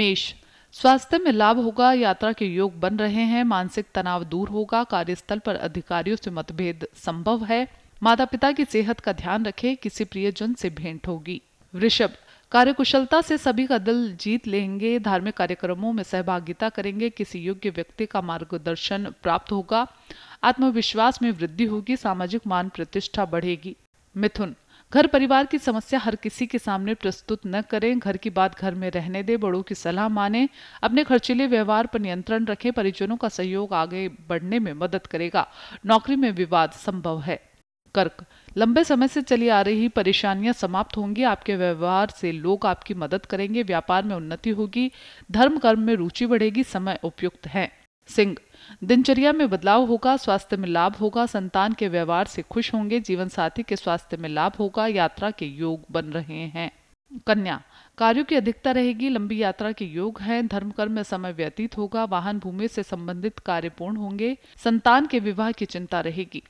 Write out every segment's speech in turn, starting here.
मेष स्वास्थ्य में लाभ होगा यात्रा के योग बन रहे हैं मानसिक तनाव दूर होगा कार्यस्थल पर अधिकारियों से मतभेद संभव है माता पिता की सेहत का ध्यान रखें किसी प्रियजन से भेंट होगी वृषभ कार्यकुशलता से सभी का दिल जीत लेंगे धार्मिक कार्यक्रमों में सहभागिता करेंगे किसी योग्य व्यक्ति का मार्गदर्शन प्राप्त होगा आत्मविश्वास में वृद्धि होगी सामाजिक मान प्रतिष्ठा बढ़ेगी मिथुन घर परिवार की समस्या हर किसी के सामने प्रस्तुत न करें घर की बात घर में रहने दें बड़ों की सलाह माने अपने खर्चीले व्यवहार पर नियंत्रण रखें परिजनों का सहयोग आगे बढ़ने में मदद करेगा नौकरी में विवाद संभव है कर्क लंबे समय से चली आ रही परेशानियां समाप्त होंगी आपके व्यवहार से लोग आपकी मदद करेंगे व्यापार में उन्नति होगी धर्म कर्म में रुचि बढ़ेगी समय उपयुक्त है सिंह दिनचर्या में बदलाव होगा स्वास्थ्य में लाभ होगा संतान के व्यवहार से खुश होंगे जीवन साथी के स्वास्थ्य में लाभ होगा यात्रा के योग बन रहे हैं कन्या कार्यों की अधिकता रहेगी लंबी यात्रा के योग हैं धर्म कर्म में समय व्यतीत होगा वाहन भूमि से संबंधित कार्य पूर्ण होंगे संतान के विवाह की चिंता रहेगी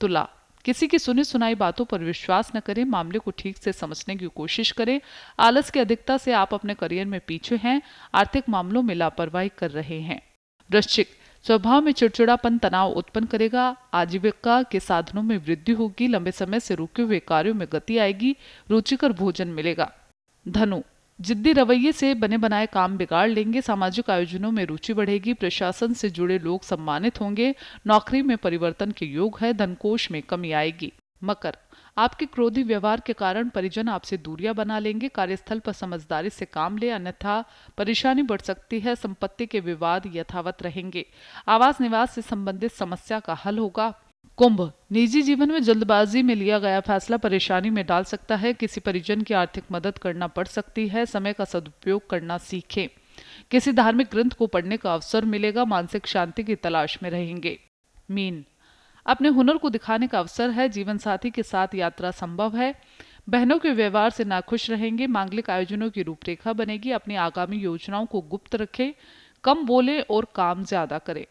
तुला किसी की सुनी सुनाई बातों पर विश्वास न करें मामले को ठीक से समझने की कोशिश करें आलस की अधिकता से आप अपने करियर में पीछे हैं आर्थिक मामलों में लापरवाही कर रहे हैं वृश्चिक स्वभाव में चिड़चिड़ापन तनाव उत्पन्न करेगा आजीविका के साधनों में वृद्धि होगी लंबे समय से रुके हुए कार्यों में गति आएगी रुचिकर भोजन मिलेगा धनु जिद्दी रवैये से बने बनाए काम बिगाड़ लेंगे सामाजिक आयोजनों में रुचि बढ़ेगी प्रशासन से जुड़े लोग सम्मानित होंगे नौकरी में परिवर्तन के योग है धनकोष में कमी आएगी मकर आपके क्रोधी व्यवहार के कारण परिजन आपसे दूरियां बना लेंगे कार्यस्थल पर समझदारी से काम ले अन्यथा परेशानी बढ़ सकती है संपत्ति के विवाद यथावत रहेंगे आवास निवास से संबंधित समस्या का हल होगा कुंभ निजी जीवन में जल्दबाजी में लिया गया फैसला परेशानी में डाल सकता है किसी परिजन की आर्थिक मदद करना पड़ सकती है समय का सदुपयोग करना सीखें किसी धार्मिक ग्रंथ को पढ़ने का अवसर मिलेगा मानसिक शांति की तलाश में रहेंगे मीन अपने हुनर को दिखाने का अवसर है जीवन साथी के साथ यात्रा संभव है बहनों के व्यवहार से नाखुश रहेंगे मांगलिक आयोजनों की रूपरेखा बनेगी अपनी आगामी योजनाओं को गुप्त रखें कम बोले और काम ज्यादा करें